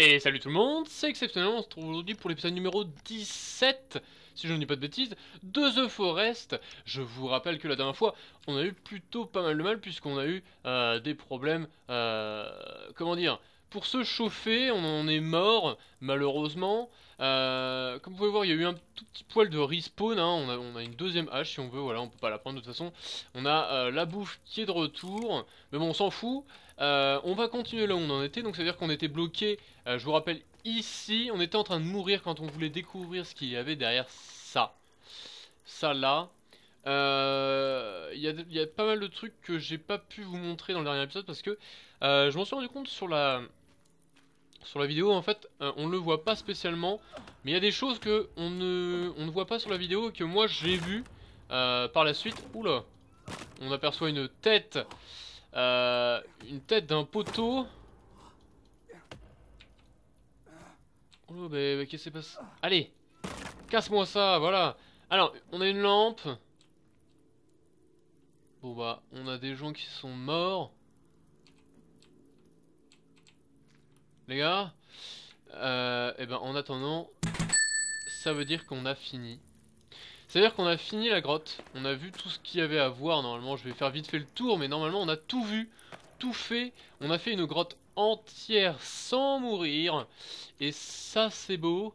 Et salut tout le monde, c'est exceptionnel, on se trouve aujourd'hui pour l'épisode numéro 17, si je ne dis pas de bêtises, de The Forest. Je vous rappelle que la dernière fois, on a eu plutôt pas mal de mal, puisqu'on a eu euh, des problèmes, euh, comment dire, pour se chauffer, on en est mort, malheureusement. Euh, comme vous pouvez voir, il y a eu un tout petit poil de respawn, hein, on, a, une deuxième hache si on veut, voilà, on peut pas la prendre de toute façon. On a la bouffe qui est de retour, mais bon, on s'en fout. on va continuer là où on en était, donc ça veut dire qu'on était bloqué euh, je vous rappelle, ici, on était en train de mourir quand on voulait découvrir ce qu'il y avait derrière ça. Ça là. Euh, il y, a pas mal de trucs que j'ai pas pu vous montrer dans le dernier épisode parce que euh, je m'en suis rendu compte sur la, sur la vidéo. En fait, on ne le voit pas spécialement, mais il y a des choses que on ne, ne voit pas sur la vidéo et que moi j'ai vu par la suite. Oula, on aperçoit une tête, une tête d'un poteau. Oh, là qu'est-ce qui s'est passé Allez Casse-moi ça, voilà Alors, on a une lampe. Bon bah, on a des gens qui sont morts. Les gars Et euh, eh ben, en attendant, ça veut dire qu'on a fini. C'est-à-dire qu'on a fini la grotte, on a vu tout ce qu'il y avait à voir, normalement je vais faire vite fait le tour, mais normalement on a tout vu, tout fait, on a fait une grotte entière sans mourir. Et ça, c'est beau.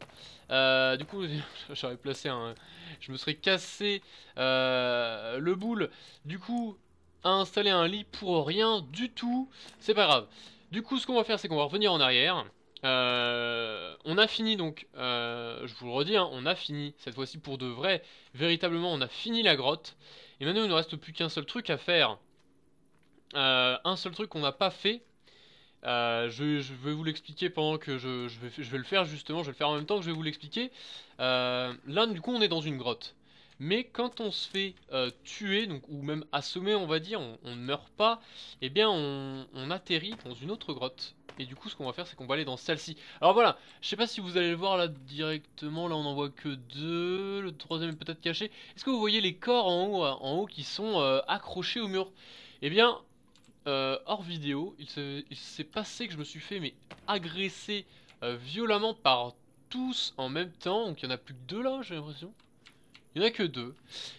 Euh, du coup, j'aurais placé un... Je me serais cassé euh, le boule. Du coup, à installer un lit pour rien du tout. C'est pas grave. Du coup, ce qu'on va faire, c'est qu'on va revenir en arrière. Euh, on a fini donc, je vous le redis, hein, on a fini cette fois-ci pour de vrai. Véritablement, on a fini la grotte. Et maintenant, il ne reste plus qu'un seul truc à faire. un seul truc qu'on n'a pas fait, euh, je, vais vous l'expliquer pendant que je, vais, le faire justement, je vais le faire en même temps que je vais vous l'expliquer. Euh, là, du coup, on est dans une grotte. Mais quand on se fait euh, tuer, donc, ou même assommer, on va dire, on, ne meurt pas, eh bien, on, atterrit dans une autre grotte. Et du coup, ce qu'on va faire, c'est qu'on va aller dans celle-ci. Alors voilà, je sais pas si vous allez le voir là directement, là on en voit que deux, le troisième est peut-être caché. Est-ce que vous voyez les corps en haut, en haut qui sont accrochés au mur Eh bien, euh, hors vidéo, il s'est passé que je me suis fait mais agresser euh, violemment par tous en même temps. Donc il y en a plus que deux là, j'ai l'impression. Il n'y en a que deux.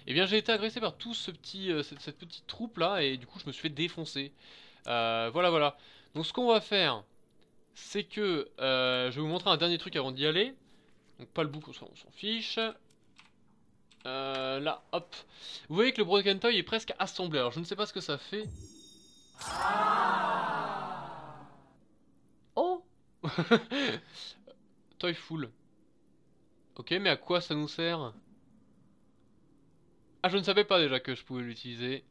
Et eh bien j'ai été agressé par tous ce petit, euh, cette, cette, petite troupe là et du coup je me suis fait défoncer. voilà voilà. Donc ce qu'on va faire, c'est que je vais vous montrer un dernier truc avant d'y aller. Donc pas le bouc, on s'en fiche. là, hop. Vous voyez que le Broken Toy est presque assemblé. Alors je ne sais pas ce que ça fait. Ah. oh Toy full. Ok, mais à quoi ça nous sert Ah, je ne savais pas déjà que je pouvais l'utiliser.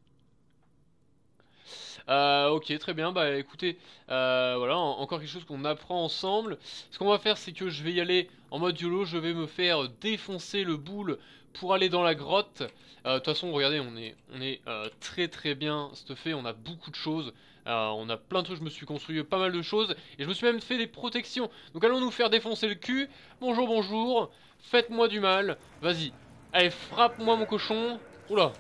Euh, ok, très bien. Bah écoutez, euh, voilà, encore quelque chose qu'on apprend ensemble. Ce qu'on va faire, c'est que je vais y aller en mode YOLO. Je vais me faire défoncer le boule pour aller dans la grotte, euh, de toute façon, regardez, on est, on est euh, très très bien stuffé, on a beaucoup de choses, euh, on a plein de trucs, je me suis construit pas mal de choses, et je me suis même fait des protections. Donc allons nous faire défoncer le cul, bonjour, bonjour, faites-moi du mal, vas-y, allez, frappe-moi mon cochon, oula,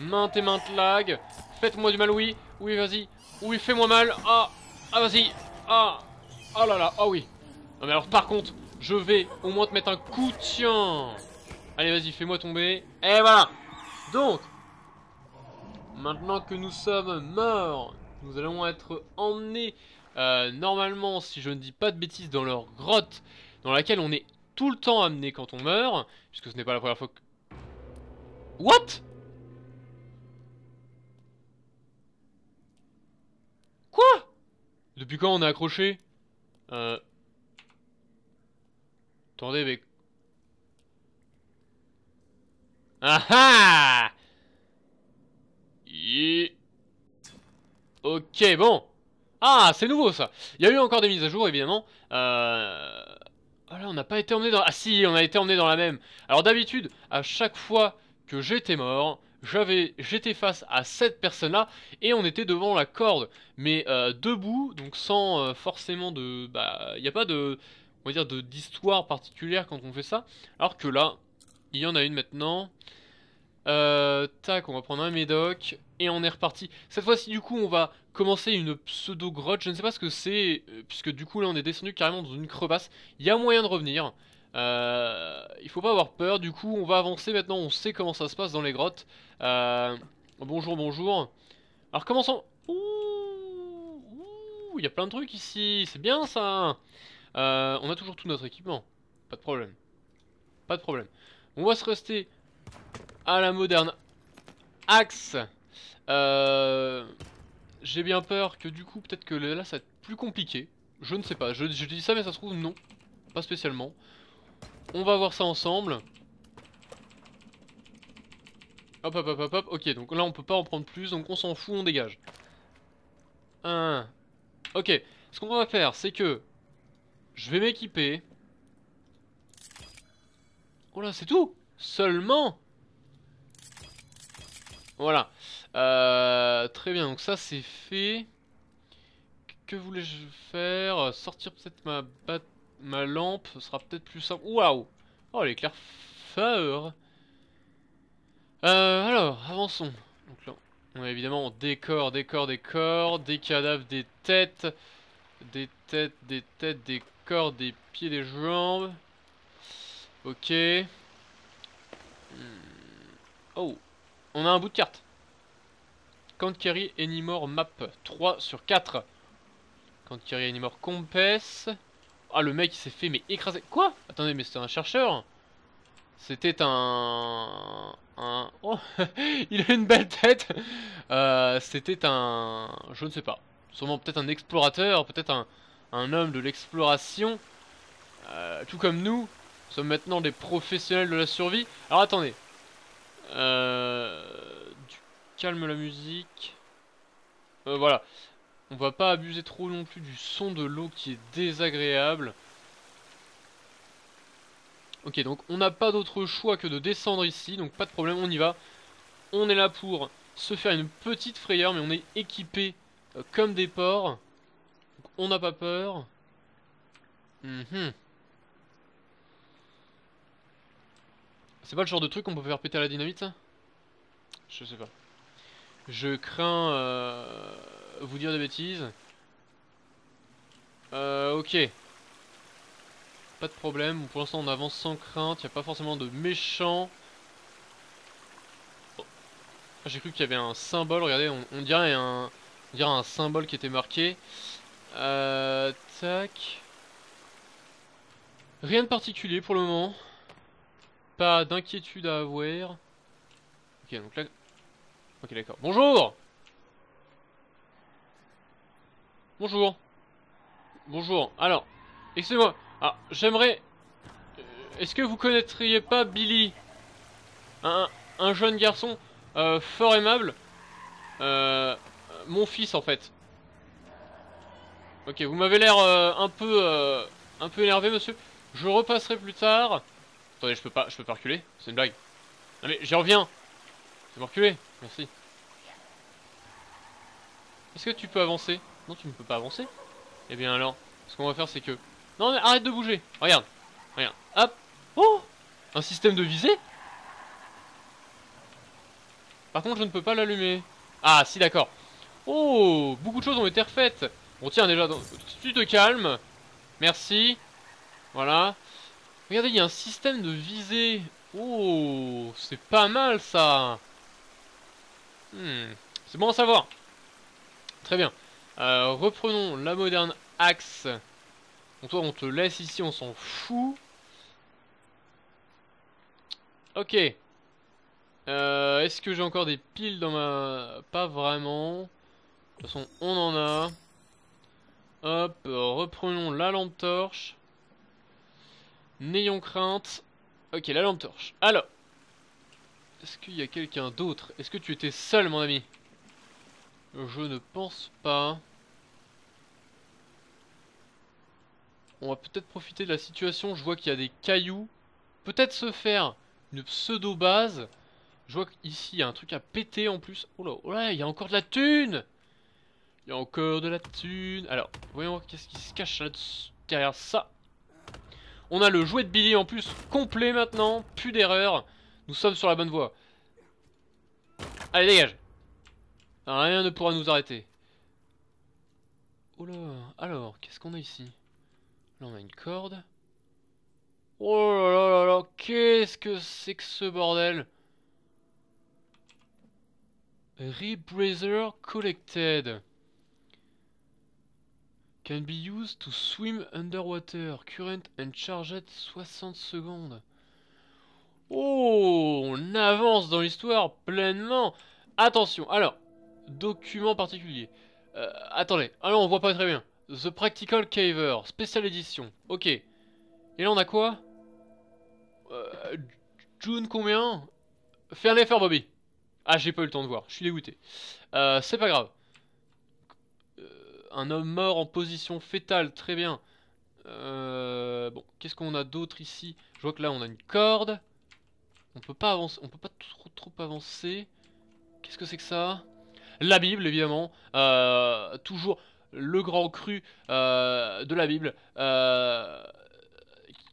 maintes et maintes lag, faites-moi du mal, oui, oui, vas-y, oui, fais-moi mal, ah, ah, vas-y, ah, ah là là, ah oui. Non mais alors par contre, je vais au moins te mettre un coup, tiens Allez, vas-y, fais-moi tomber. Et voilà Donc, maintenant que nous sommes morts, nous allons être emmenés, euh, normalement, si je ne dis pas de bêtises, dans leur grotte, dans laquelle on est tout le temps amené quand on meurt, puisque ce n'est pas la première fois que... What Quoi Depuis quand on est accroché Euh... Attendez, mais Ah Ok, bon. Ah, c'est nouveau ça. Il y a eu encore des mises à jour, évidemment. Euh... on n'a pas été emmené dans... Ah si, on a été emmené dans la même. Alors d'habitude, à chaque fois que j'étais mort, j'avais, j'étais face à cette personne-là et on était devant la corde, mais euh, debout, donc sans euh, forcément de, bah, il n'y a pas de, on va dire, de d'histoire particulière quand on fait ça, alors que là, il y en a une maintenant. Euh, tac, on va prendre un médoc. Et on est reparti. Cette fois-ci, du coup, on va commencer une pseudo-grotte. Je ne sais pas ce que c'est, euh, puisque du coup, là, on est descendu carrément dans une crevasse. Il y a moyen de revenir. Il euh, il faut pas avoir peur. Du coup, on va avancer maintenant. On sait comment ça se passe dans les grottes. bonjour, bonjour. Alors, commençons... il y a plein de trucs ici. C'est bien, ça. on a toujours tout notre équipement. Pas de problème. Pas de problème. On va se rester à la moderne axe. Euh, j'ai bien peur que du coup, peut-être que là, ça va être plus compliqué. Je ne sais pas. Je, dis ça, mais ça se trouve, non. Pas spécialement. On va voir ça ensemble. Hop, hop, hop, hop, hop. Ok, donc là, on peut pas en prendre plus. Donc, on s'en fout, on dégage. Ok. Ce qu'on va faire, c'est que... Je vais m'équiper. Oh là, c'est tout Seulement Voilà. Euh, très bien, donc ça c'est fait. Que voulais-je faire Sortir peut-être ma, ma lampe, ce sera peut-être plus simple. Waouh Oh, l'éclairfeur euh, alors, avançons. Donc là, évidemment décor, décor, décor, des cadavres, des têtes, des têtes, des têtes, des corps, des pieds, des jambes. Ok. Hmm. Oh, on a un bout de carte. Can't carry anymore map. 3 sur 4. Can't carry anymore compass. Ah, le mec il s'est fait mais écraser. Quoi Attendez, mais c'était un chercheur C'était un... Un... Oh Il a une belle tête euh, C'était un... Je ne sais pas. Sûrement peut-être un explorateur, peut-être un... un homme de l'exploration. Euh, tout comme nous, nous sommes maintenant des professionnels de la survie. Alors attendez. Euh, du calme la musique. Euh, voilà. On va pas abuser trop non plus du son de l'eau qui est désagréable. Ok, donc on n'a pas d'autre choix que de descendre ici, donc pas de problème, on y va. On est là pour se faire une petite frayeur, mais on est équipé euh, comme des porcs. on n'a pas peur. Hum -hmm. C'est pas le genre de truc qu'on peut faire péter à la dynamite Je sais pas. Je crains euh, vous dire des bêtises. Euh, ok. Pas de problème, pour l'instant on avance sans crainte, il a pas forcément de méchants. Oh. Ah, j'ai cru qu'il y avait un symbole, regardez, on, dirait un, on, dirait un, symbole qui était marqué. Euh, tac. Rien de particulier pour le moment pas d'inquiétude à avoir. Ok, donc là... Ok, d'accord. Bonjour Bonjour. Bonjour. Alors, excusez-moi. Ah, j'aimerais... Euh, est-ce que vous connaîtriez pas Billy un, un, jeune garçon euh, fort aimable euh, Mon fils, en fait. Ok, vous m'avez l'air un peu... un peu énervé, monsieur. Je repasserai plus tard. Attendez, je peux pas, je peux pas reculer C'est une blague. Non mais j'y reviens Je vais reculer, merci. Est-ce que tu peux avancer Non, tu ne peux pas avancer. Eh bien alors, ce qu'on va faire c'est que... Non mais arrête de bouger Regarde Regarde Hop Oh Un système de visée Par contre, je ne peux pas l'allumer. Ah, si, d'accord. Oh Beaucoup de choses ont été refaites Bon, tiens, déjà, tu te calmes. Merci. Voilà. Regardez, il y a un système de visée. Oh, c'est pas mal ça. Hmm, c'est bon à savoir. Très bien. Euh, reprenons la moderne axe. Donc toi, on te laisse ici, on s'en fout. Ok. Euh, est-ce que j'ai encore des piles dans ma... Pas vraiment. De toute façon, on en a. Hop, reprenons la lampe torche. N'ayons crainte. Ok, la lampe torche. Alors. Est-ce qu'il y a quelqu'un d'autre Est-ce que tu étais seul, mon ami Je ne pense pas. On va peut-être profiter de la situation. Je vois qu'il y a des cailloux. Peut-être se faire une pseudo-base. Je vois qu'ici, il y a un truc à péter en plus. Oh là, oh là, il y a encore de la thune Il y a encore de la thune. Alors, voyons qu'est-ce qui se cache là derrière ça. On a le jouet de Billy en plus complet maintenant. Plus d'erreurs, Nous sommes sur la bonne voie. Allez, dégage. Rien ne pourra nous arrêter. Oh là, alors, qu'est-ce qu'on a ici Là, on a une corde. Oh là là là qu'est-ce que c'est que ce bordel Rebrazer Collected. Can be used to swim underwater. Current and charge at 60 secondes. Oh, on avance dans l'histoire pleinement. Attention, alors, document particulier. Euh, attendez, alors ah on voit pas très bien. The Practical Caver, Special Edition. Ok. Et là on a quoi euh, June combien Faire l'effort Bobby. Ah j'ai pas eu le temps de voir, je suis dégoûté. Euh, C'est pas grave un homme mort en position fétale, très bien. Euh, bon, qu'est-ce qu'on a d'autre ici Je vois que là on a une corde. On peut pas avancer, on peut pas trop trop avancer. Qu'est-ce que c'est que ça La Bible évidemment. Euh, toujours le grand cru euh, de la Bible.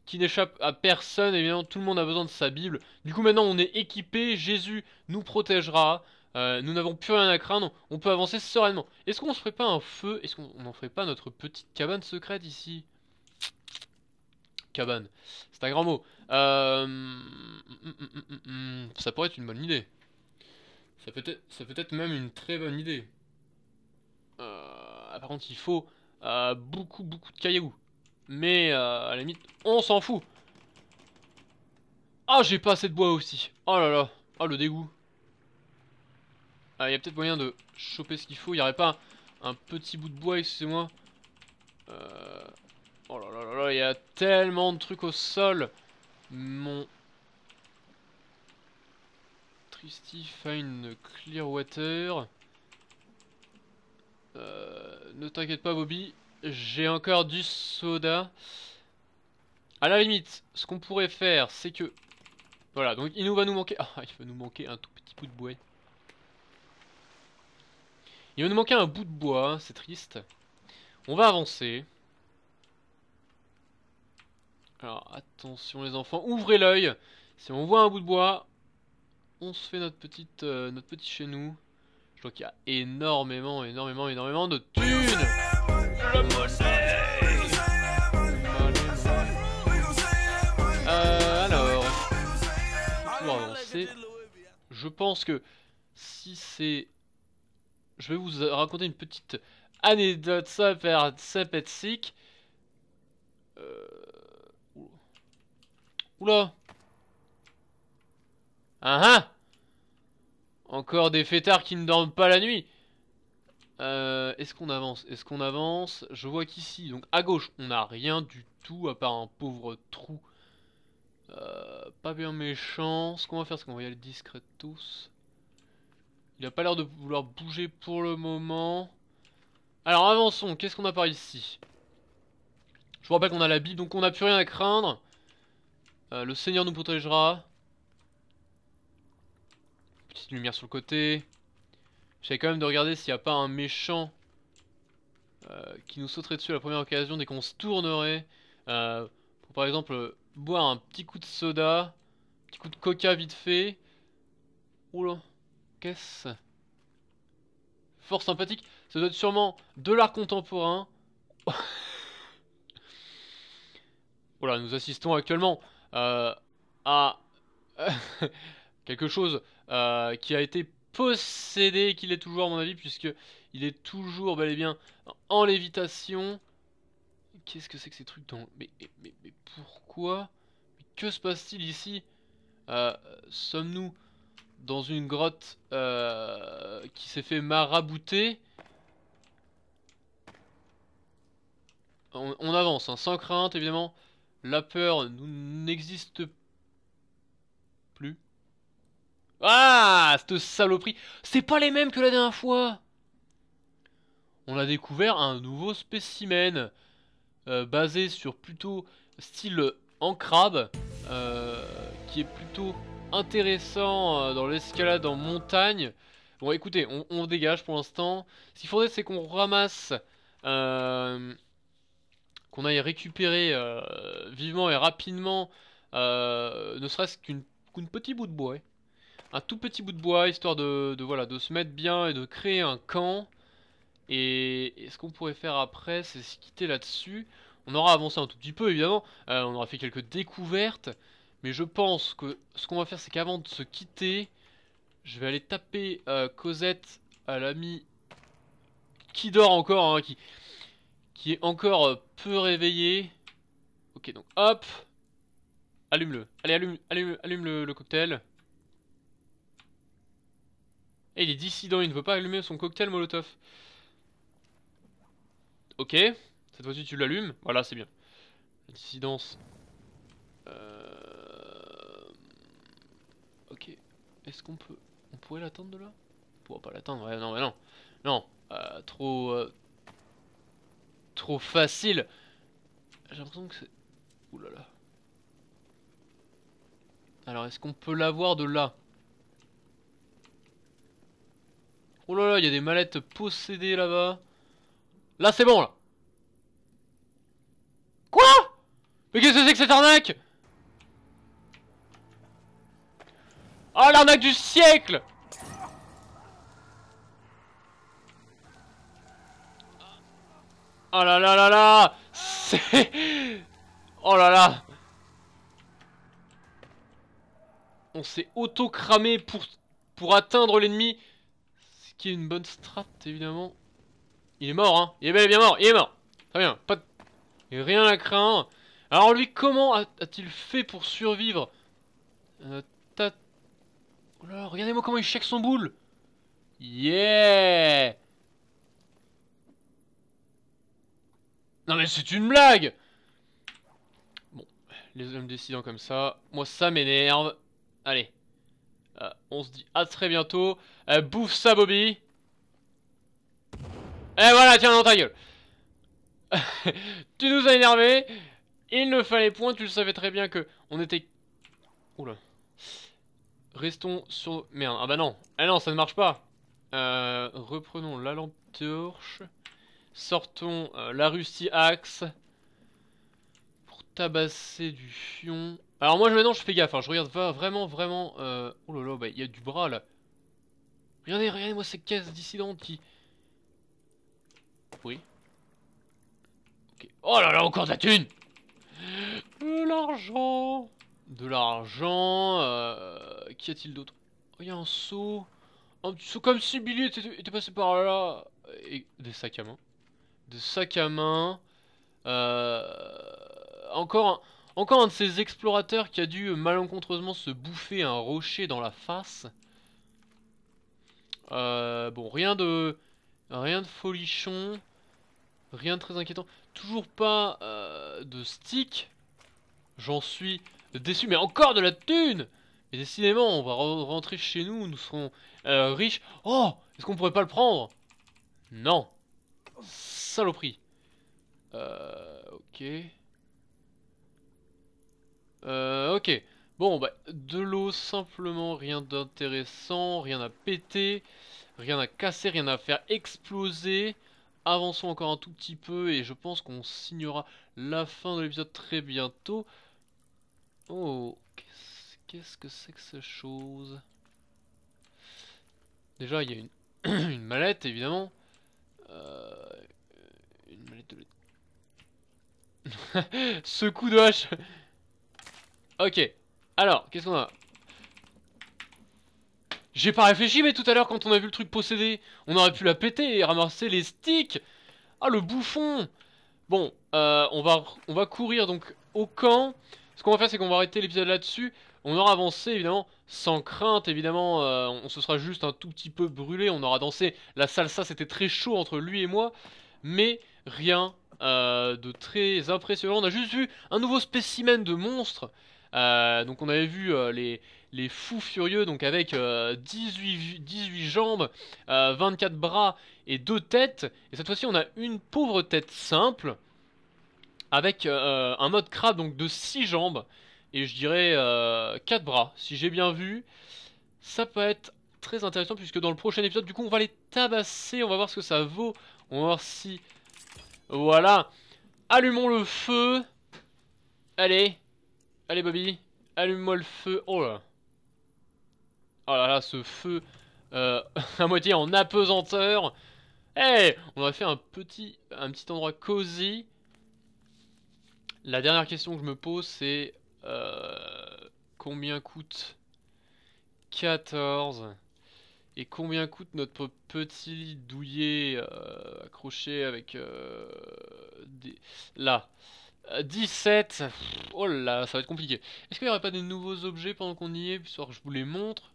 qui n'échappe à personne, évidemment tout le monde a besoin de sa Bible. Du coup maintenant on est équipé, Jésus nous protégera. Euh, nous n'avons plus rien à craindre, on peut avancer sereinement. Est-ce qu'on se ferait pas un feu Est-ce qu'on n'en ferait pas notre petite cabane secrète ici Cabane, c'est un grand mot. Euh, mm, mm, mm, ça pourrait être une bonne idée. Ça peut être, ça peut être même une très bonne idée. Euh, par contre, il faut beaucoup, beaucoup de cailloux. Mais à la limite, on s'en fout. Ah, j'ai pas assez de bois aussi. Oh là là, oh le dégoût. Ah, il y a peut-être moyen de choper ce qu'il faut. Il n'y aurait pas un, petit bout de bois, excusez-moi. Euh, oh là là là là, il y a tellement de trucs au sol. Mon... Tristy Fine Clearwater. Euh... ne t'inquiète pas Bobby, j'ai encore du soda. À la limite, ce qu'on pourrait faire, c'est que... Voilà, donc il nous va nous manquer... Ah, il va nous manquer un tout petit bout de bois. Il va nous manquer un bout de bois, hein, c'est triste. On va avancer. Alors attention les enfants, ouvrez l'œil. Si on voit un bout de bois, on se fait notre petite euh, notre petit chez nous. Je vois qu'il y a énormément, énormément, énormément de thunes. Euh, alors, pour ah, avancer, je pense que si c'est je vais vous raconter une petite anecdote ça super, être sick. Euh... Oula Ah ah Encore des fêtards qui ne dorment pas la nuit euh, Est-ce qu'on avance Est-ce qu'on avance Je vois qu'ici, donc à gauche, on n'a rien du tout à part un pauvre trou. Euh, pas bien méchant. Ce qu'on va faire, c'est qu'on va y aller discret tous. Il a pas l'air de vouloir bouger pour le moment. Alors avançons, qu'est-ce qu'on a par ici Je vous rappelle qu'on a la Bible, donc on n'a plus rien à craindre. Euh, le Seigneur nous protégera. Petite lumière sur le côté. J'essaie quand même de regarder s'il n'y a pas un méchant euh, qui nous sauterait dessus à la première occasion dès qu'on se tournerait. Euh, pour par exemple boire un petit coup de soda, un petit coup de coca vite fait. Oula quest Fort sympathique. Ça doit être sûrement de l'art contemporain. voilà, nous assistons actuellement euh, à quelque chose euh, qui a été possédé et qui l'est toujours à mon avis puisque il est toujours bel et bien en lévitation. Qu'est-ce que c'est que ces trucs dans... Mais, mais, pourquoi Que se passe-t-il ici euh, Sommes-nous dans une grotte euh, qui s'est fait marabouter. On, avance, hein, sans crainte évidemment. La peur n'existe plus. Ah Cette saloperie C'est pas les mêmes que la dernière fois On a découvert un nouveau spécimen euh, basé sur plutôt style en crabe euh, qui est plutôt intéressant euh, dans l'escalade en montagne. Bon, écoutez, on, dégage pour l'instant. Ce qu'il faudrait, c'est qu'on ramasse... Euh, qu'on aille récupérer euh, vivement et rapidement, ne serait-ce qu'une petite petit bout de bois. Hein. Un tout petit bout de bois, histoire de, voilà, de se mettre bien et de créer un camp. Et, et ce qu'on pourrait faire après, c'est se quitter là-dessus. On aura avancé un tout petit peu, évidemment. on aura fait quelques découvertes. Mais je pense que ce qu'on va faire, c'est qu'avant de se quitter, je vais aller taper euh, Cosette à l'ami qui dort encore, hein, qui, qui est encore euh, peu réveillé. Ok, donc hop, allume-le. Allez, allume, allume, allume le, cocktail. Et eh, il est dissident, il ne veut pas allumer son cocktail Molotov. Ok, cette fois-ci tu l'allumes. Voilà, c'est bien. La dissidence. Euh... Est-ce qu'on peut... On pourrait l'attendre de là On pourra pas l'attendre, ouais, non, mais non. Non, euh, trop... Euh, trop facile. J'ai l'impression que c'est... Ouh là là. Alors, est-ce qu'on peut l'avoir de là Oh là là, il y a des mallettes possédées là-bas. Là, là c'est bon, là. Quoi Mais qu'est-ce que c'est que cette arnaque Oh l'arnaque du siècle Oh là là là là C'est... Oh là là On s'est auto-cramé pour... pour atteindre l'ennemi Ce qui est une bonne strat évidemment Il est mort hein Il est bien mort Il est mort Très bien, pas de... Rien à craindre Alors lui comment a-t-il fait pour survivre euh, regardez-moi comment il check son boule Yeah Non mais c'est une blague Bon, les hommes décidant comme ça, moi ça m'énerve. Allez, euh, on se dit à très bientôt. Euh, bouffe ça Bobby Et eh, voilà, tiens dans ta gueule Tu nous as énervés. Il ne fallait point, tu le savais très bien que on était... Oula Restons sur... Merde, ah bah non. Ah non, ça ne marche pas. Euh, reprenons la lampe torche. Sortons euh, la Rusty Axe. Pour tabasser du fion. Alors moi, maintenant, je fais gaffe. Hein. Je regarde vraiment, vraiment... Euh... Oh là là, bah, il y a du bras, là. Regardez, regardez-moi ces caisses dissidentes qui... Oui. Ok... Oh là là, encore de la thune De l'argent De l'argent... Euh, Qu'y a-t-il d'autre Oh, y a un seau Un petit comme si Billy était, passé par là Et des sacs à main. Des sacs à main. Euh, encore un... Encore un de ces explorateurs qui a dû euh, malencontreusement se bouffer un rocher dans la face. Euh, bon, rien de... Rien de folichon. Rien de très inquiétant. Toujours pas de stick. J'en suis déçu. Mais encore de la thune mais décidément, on va rentrer chez nous, nous serons euh, riches. Oh Est-ce qu'on pourrait pas le prendre Non Saloperie Euh... Ok... Euh... Ok... Bon, bah, de l'eau, simplement, rien d'intéressant, rien à péter, rien à casser, rien à faire exploser. Avançons encore un tout petit peu et je pense qu'on signera la fin de l'épisode très bientôt. Oh, Qu'est-ce que c'est que ce chose Déjà, il y a une, mallette, évidemment. Euh, une mallette de... ce coup de hache Ok. Alors, qu'est-ce qu'on a J'ai pas réfléchi, mais tout à l'heure, quand on a vu le truc possédé, on aurait pu la péter et ramasser les sticks Ah, le bouffon Bon, euh, on, va, on va courir donc au camp. Ce qu'on va faire, c'est qu'on va arrêter l'épisode là-dessus. On aura avancé évidemment sans crainte, évidemment euh, on se sera juste un tout petit peu brûlé, on aura dansé la salsa, c'était très chaud entre lui et moi, mais rien euh, de très impressionnant. On a juste vu un nouveau spécimen de monstre, euh, donc on avait vu les, les, fous furieux, donc avec 18, 18, jambes, 24 bras et deux têtes, et cette fois-ci on a une pauvre tête simple, avec un mode crabe donc de 6 jambes et je dirais euh, quatre bras, si j'ai bien vu. Ça peut être très intéressant puisque dans le prochain épisode, du coup, on va les tabasser, on va voir ce que ça vaut, on va voir si... Voilà, allumons le feu. Allez, allez Bobby, allume-moi le feu. Oh là. Oh là là, ce feu euh, à moitié en apesanteur. Eh, on aurait fait un petit, un petit endroit cosy. La dernière question que je me pose, c'est euh, combien coûte 14 et combien coûte notre petit douillet euh, accroché avec... Euh, des... Là. 17 Oh là, ça va être compliqué. Est-ce qu'il n'y aurait pas des nouveaux objets pendant qu'on y est puis je vous les montre.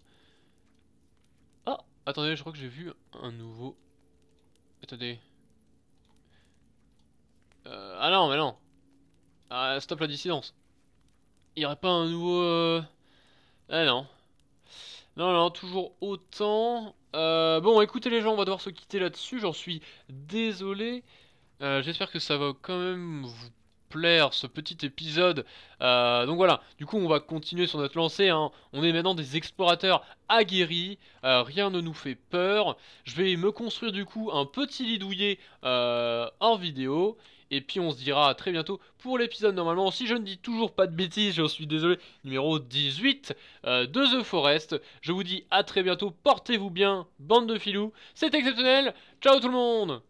Ah oh, Attendez, je crois que j'ai vu un nouveau... Attendez. ah non, mais non. Ah, stop la dissidence. Il n'y aurait pas un nouveau... Euh, ah non. Non, non, toujours autant. Euh, bon, écoutez les gens, on va devoir se quitter là-dessus. J'en suis désolé. Euh, j'espère que ça va quand même vous plaire ce petit épisode. donc voilà, du coup on va continuer sur notre lancée. Hein. On est maintenant des explorateurs aguerris, rien ne nous fait peur. Je vais me construire du coup un petit lit hors vidéo. Et puis on se dira à très bientôt pour l'épisode normalement, si je ne dis toujours pas de bêtises, je suis désolé, numéro 18 euh, de The Forest. Je vous dis à très bientôt, portez-vous bien, bande de filous, c'est exceptionnel, ciao tout le monde